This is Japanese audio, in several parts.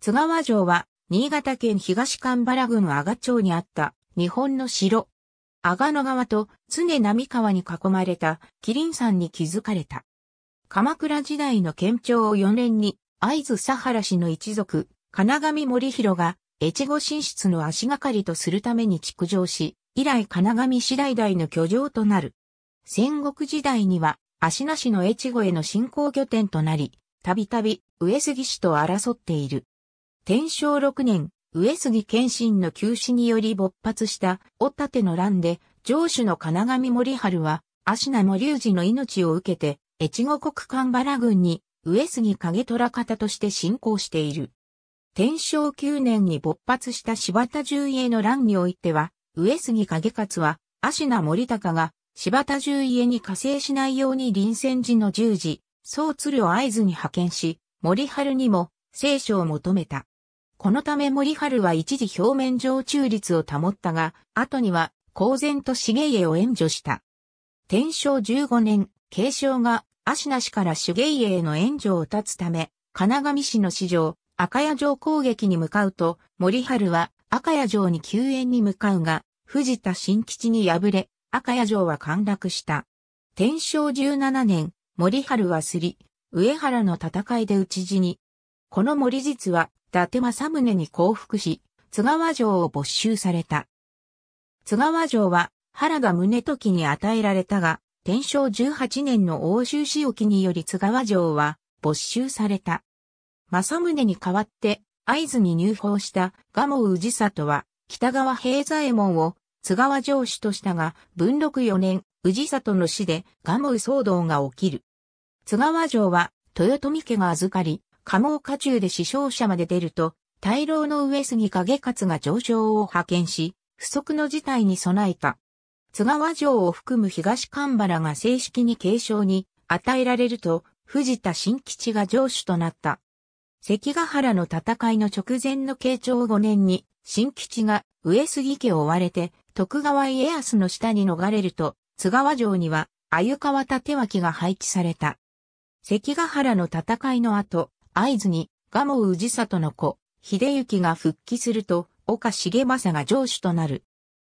津川城は、新潟県東神原郡阿賀町にあった日本の城。阿賀野川と常波川に囲まれた麒麟山に築かれた。鎌倉時代の県庁を4年に、合津佐原氏の一族、金上森広が、越後進出の足がかりとするために築城し、以来金上市代々の居城となる。戦国時代には、足名市の越後への進行拠点となり、たびたび上杉氏と争っている。天正6年、上杉謙信の急死により勃発した、お立ての乱で、城主の金上森春は、芦名盛氏の命を受けて、越後国蒲原軍に、上杉景虎方として進行している。天正9年に勃発した柴田重家の乱においては、上杉景勝は、芦名森隆が、柴田重家に加勢しないように臨戦時の十字、総鶴を合図に派遣し、森春にも、聖書を求めた。このため森春は一時表面上中立を保ったが、後には公然と重家を援助した。天正15年、継承が足なしから手家への援助を断つため、金上市の市場、赤谷城攻撃に向かうと、森春は赤谷城に救援に向かうが、藤田新吉に敗れ、赤谷城は陥落した。天正17年、森春はすり、上原の戦いで討ち死に。この森実は達政宗に降伏し、津川城を没収された。津川城は原田宗時に与えられたが、天正18年の欧州仕置きにより津川城は没収された。政宗に代わって合図に入法した賀茂氏里は北川平左衛門を津川城主としたが、文禄4年、氏里の死で賀茂騒動が起きる。津川城は豊臣家が預かり、加毛下中で死傷者まで出ると、大老の上杉景勝が上昇を派遣し、不測の事態に備えた。津川城を含む東神原が正式に継承に与えられると、藤田新吉が城主となった。関ヶ原の戦いの直前の慶長5年に、新吉が上杉家を追われて、徳川家康の下に逃れると、津川城には、鮎川立脇が配置された。関ヶ原の戦いの後、会津に、蒲生氏里の子、秀行が復帰すると、岡重政が城主となる。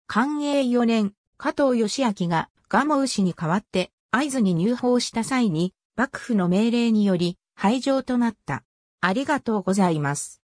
寛永4年、加藤義明が蒲生氏に代わって会津に入法した際に、幕府の命令により、廃城となった。ありがとうございます。